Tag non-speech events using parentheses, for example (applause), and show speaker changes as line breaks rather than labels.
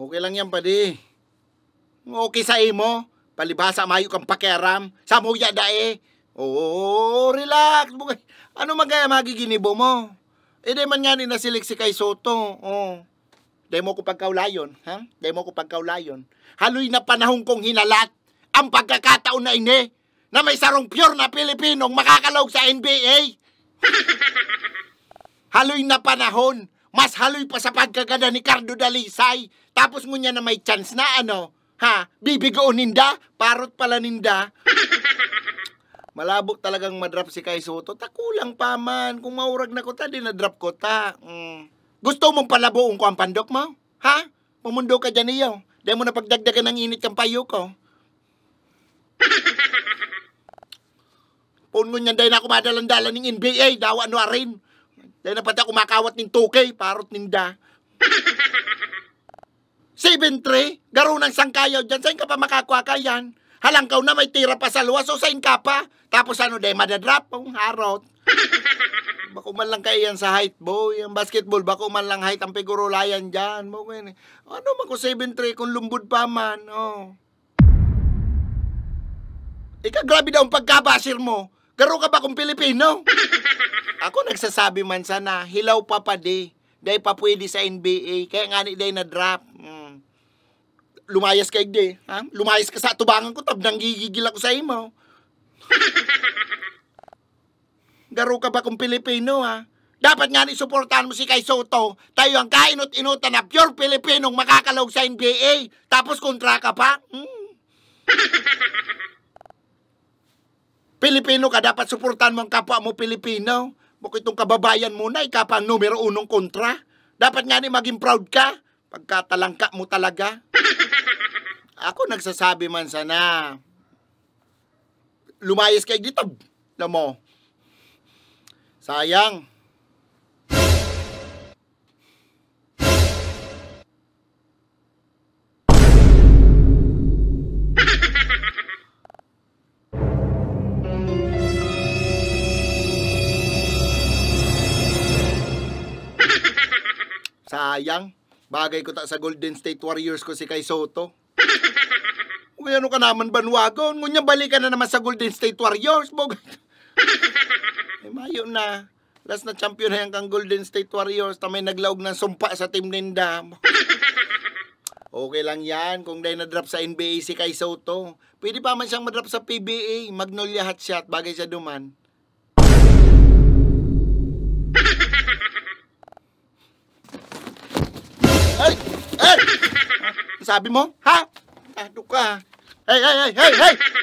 Okay lang yan, padi. Okay sa imo. Palibasa mayo kang pakiaram. Samuya dae. Eh. Oo, oh, relax. Ano magaya magiginibo mo? E di man nga ni nasilik si kay Soto. Oh. Demo ko pagkaulayon, ha? Demo ko pagkaulayon. Haloy na panahon kong hinalat ang pagkakataon na ini na may sarong pure na Pilipinong makakalawag sa NBA. (laughs) Haloy na panahon mas haloy pa sa pagkagada ni Cardo Dalisay. Tapos mo niya na may chance na ano. Ha? Bibigoon ninda? Parot pala ninda? (laughs) Malabo talagang madrap si Kai Soto. Takulang pa man. Kung maurag na ko ta, din na-drop ko ta. Mm. Gusto mong palabuong ko ang pandok mo? Ha? Pumundo ka dyan iyo. Dahil mo na pagdagdagan ng init kang payo ko. (laughs) Puno niyan dahil na kumadalang-dalan ng NBA. Dawa ano arin. Dahil na pati kumakawat ng 2K, parot ninda. (laughs) Seven tre, garo ng sangkayaw dyan, saan ka pa makakuha ka yan? Halangkaw na may tira pa sa luwas o sain ka pa. Tapos ano dahil madadrop ang harot. (laughs) bako man lang kayo yan sa height boy, ang basketball, bako man lang height ang pigurulayan dyan. Mo, ano man ko 7 tre kung lumbod pa man, oh. Ika grabe daw ang pagkabasir mo. Garo ka ba kung Pilipino? (laughs) Ako nagsasabi man sana, hilaw pa pa di. Day pa pwede sa NBA. Kaya nga ni day na drop. Mm. Lumayas kay igde. Ha? Lumayas ka sa tubangan ko, tab nang gigigil ako sa imo. (laughs) Garo ka ba kung Pilipino ha? Dapat nga nisuportahan mo si Kai Soto. Tayo ang kainot inuta na pure Pilipinong makakalog sa NBA. Tapos kontra ka pa. Hmm. (laughs) Pilipino ka, dapat suportahan mo ang kapwa mo Pilipino. Bukod itong kababayan mo na, ikaw pa ang numero unong kontra. Dapat nga ni maging proud ka, pagkatalangka mo talaga. (laughs) Ako nagsasabi man sana, lumayas kay dito, na mo. Sayang, Sayang. Bagay ko ta sa Golden State Warriors ko si Kai Soto. Uy, ano ka naman, Banwagon? Ngunya balikan na naman sa Golden State Warriors, bog. (laughs) eh, mayo na. Last na champion hayang kang Golden State Warriors tamay naglaog ng sumpa sa team ninda. (laughs) okay lang yan kung dahil na-drop sa NBA si Kai Soto. Pwede pa man siyang madrop sa PBA. Magnolia hot shot bagay siya duman. (laughs) Ay! Ay! Sabi mo? Ha? Tado ka. Hey, hey, hey, hey, hey!